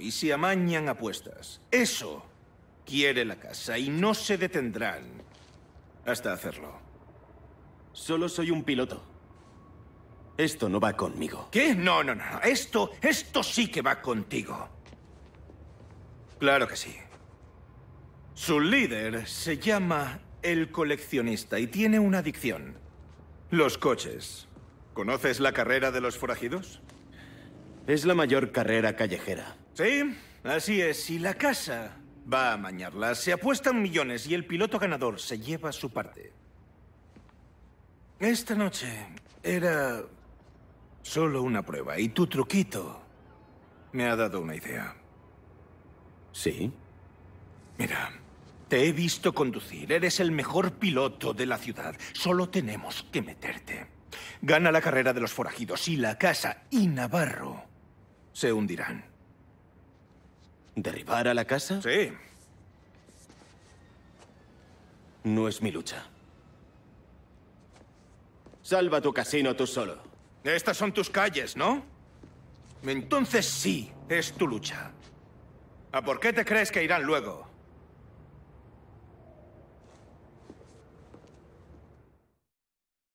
y se amañan apuestas. Eso quiere la casa y no se detendrán hasta hacerlo. Solo soy un piloto. Esto no va conmigo. ¿Qué? No, no, no. Esto, esto sí que va contigo. Claro que sí. Su líder se llama el coleccionista y tiene una adicción. Los coches. ¿Conoces la carrera de los forajidos? Es la mayor carrera callejera. Sí, así es. Y la casa va a mañarla. Se apuestan millones y el piloto ganador se lleva su parte. Esta noche era solo una prueba y tu truquito me ha dado una idea. ¿Sí? Mira, te he visto conducir. Eres el mejor piloto de la ciudad. Solo tenemos que meterte. Gana la carrera de los forajidos y la casa y Navarro se hundirán. ¿Derribar a la casa? Sí. No es mi lucha. Salva tu casino tú solo. Estas son tus calles, ¿no? Entonces sí, es tu lucha. ¿A por qué te crees que irán luego?